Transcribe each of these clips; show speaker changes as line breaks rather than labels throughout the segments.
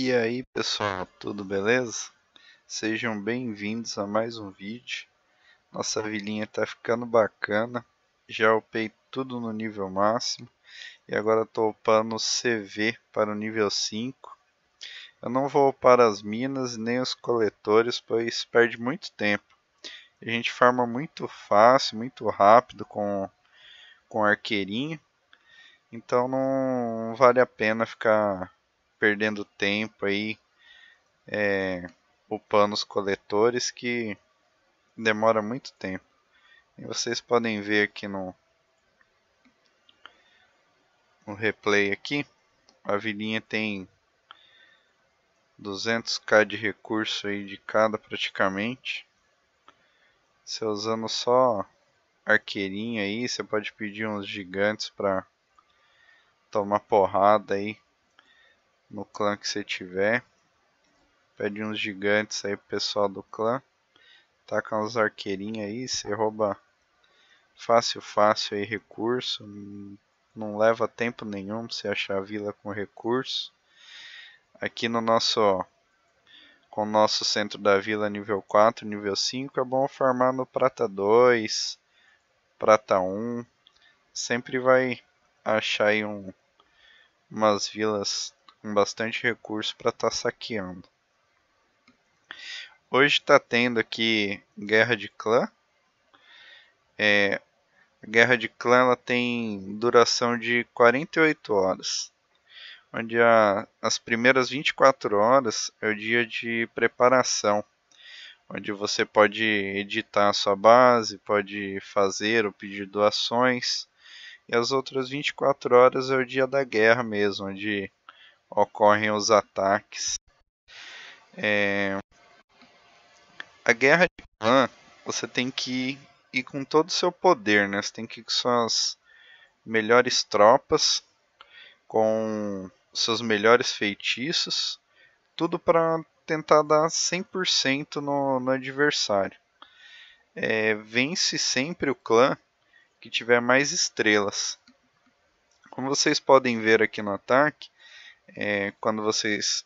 E aí pessoal, tudo beleza? Sejam bem-vindos a mais um vídeo. Nossa vilinha tá ficando bacana. Já upei tudo no nível máximo. E agora tô upando o CV para o nível 5. Eu não vou upar as minas nem os coletores, pois perde muito tempo. A gente farma muito fácil, muito rápido com, com arqueirinho. Então não vale a pena ficar perdendo tempo aí, é, upando os coletores que demora muito tempo. E vocês podem ver aqui no, no replay aqui, a vilinha tem 200k de recurso aí de cada praticamente. Você usando só arqueirinha aí, você pode pedir uns gigantes para tomar porrada aí no clã que você tiver. Pede uns gigantes aí pro pessoal do clã. Taca uns arqueirinhos aí, você rouba fácil, fácil aí recurso. Não leva tempo nenhum pra você achar a vila com recurso. Aqui no nosso, com o nosso centro da vila nível 4, nível 5, é bom farmar no prata 2, prata 1. Sempre vai achar aí um, umas vilas com bastante recurso para estar tá saqueando. Hoje está tendo aqui guerra de clã. É, a guerra de clã ela tem duração de 48 horas, onde a, as primeiras 24 horas é o dia de preparação, onde você pode editar a sua base, pode fazer ou pedir doações, e as outras 24 horas é o dia da guerra mesmo, onde ocorrem os ataques. É... A guerra de Khan, você tem que ir com todo o seu poder, né? Você tem que ir com suas melhores tropas, com seus melhores feitiços, tudo para tentar dar 100% no, no adversário. É, vence sempre o clã que tiver mais estrelas. Como vocês podem ver aqui no ataque, é, quando vocês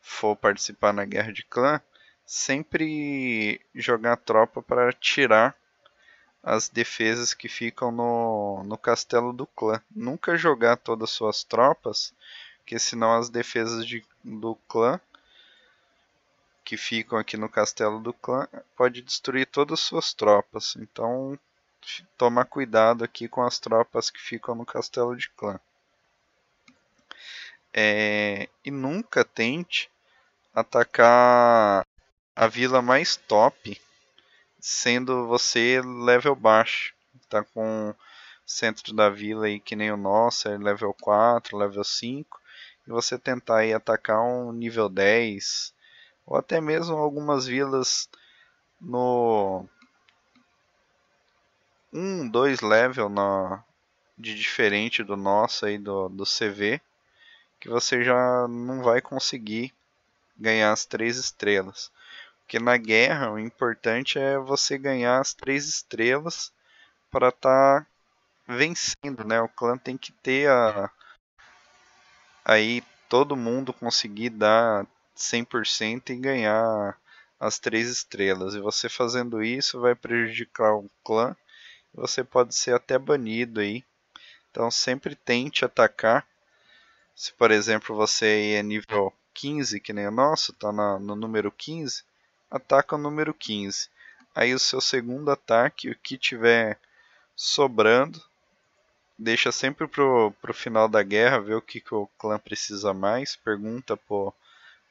for participar na guerra de clã, sempre jogar tropa para tirar as defesas que ficam no, no castelo do clã. Nunca jogar todas as suas tropas, porque senão as defesas de, do clã que ficam aqui no castelo do clã pode destruir todas as suas tropas. Então tomar cuidado aqui com as tropas que ficam no castelo de clã. É, e nunca tente atacar a vila mais top, sendo você level baixo. Tá com o centro da vila aí que nem o nosso, é level 4, level 5. E você tentar aí atacar um nível 10, ou até mesmo algumas vilas no um, dois level na, de diferente do nosso aí do, do CV que você já não vai conseguir ganhar as três estrelas. Porque na guerra o importante é você ganhar as três estrelas para estar tá vencendo, né? O clã tem que ter a aí todo mundo conseguir dar 100% e ganhar as três estrelas. E você fazendo isso vai prejudicar o clã. Você pode ser até banido aí. Então sempre tente atacar se, por exemplo, você é nível 15, que nem o nosso, tá no número 15, ataca o número 15. Aí o seu segundo ataque, o que tiver sobrando, deixa sempre pro, pro final da guerra, ver o que, que o clã precisa mais, pergunta pro,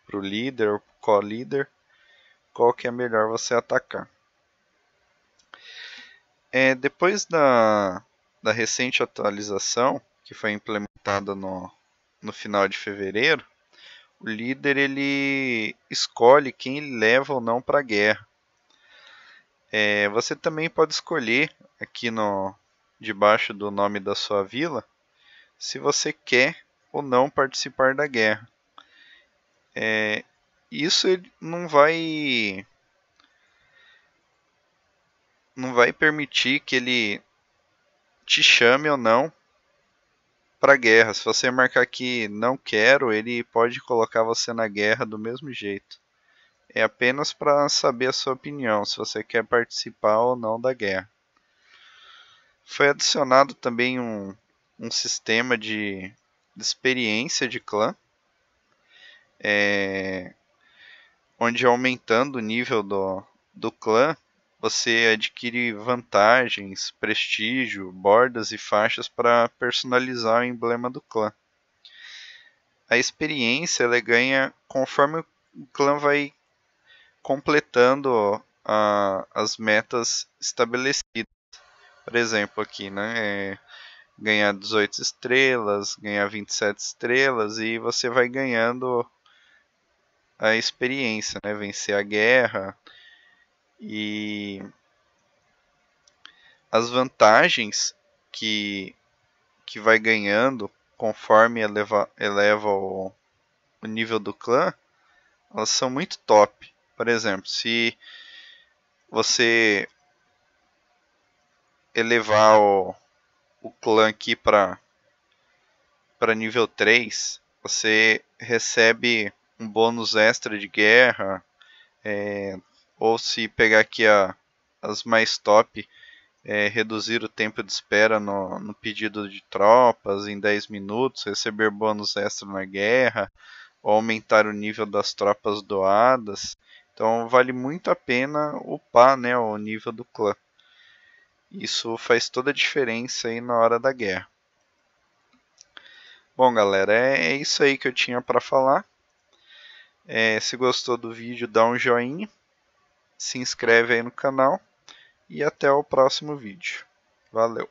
pro líder ou pro co-líder qual que é melhor você atacar. É, depois da, da recente atualização, que foi implementada no, no final de fevereiro, o líder ele escolhe quem ele leva ou não para a guerra. É, você também pode escolher aqui no debaixo do nome da sua vila se você quer ou não participar da guerra. É, isso não vai não vai permitir que ele te chame ou não para guerra. Se você marcar que não quero, ele pode colocar você na guerra do mesmo jeito. É apenas para saber a sua opinião, se você quer participar ou não da guerra. Foi adicionado também um, um sistema de, de experiência de clã, é, onde aumentando o nível do, do clã, você adquire vantagens, prestígio, bordas e faixas para personalizar o emblema do clã. A experiência ela ganha conforme o clã vai completando a, as metas estabelecidas. Por exemplo, aqui, né? É ganhar 18 estrelas, ganhar 27 estrelas e você vai ganhando a experiência, né? Vencer a guerra, e as vantagens que, que vai ganhando conforme eleva, eleva o, o nível do clã, elas são muito top. Por exemplo, se você elevar o, o clã aqui para para nível 3, você recebe um bônus extra de guerra, é, ou se pegar aqui a, as mais top, é, reduzir o tempo de espera no, no, pedido de tropas em 10 minutos, receber bônus extra na guerra, aumentar o nível das tropas doadas. Então vale muito a pena upar né, o nível do clã. Isso faz toda a diferença aí na hora da guerra. Bom galera, é, é isso aí que eu tinha para falar. É, se gostou do vídeo, dá um joinha se inscreve aí no canal e até o próximo vídeo. Valeu!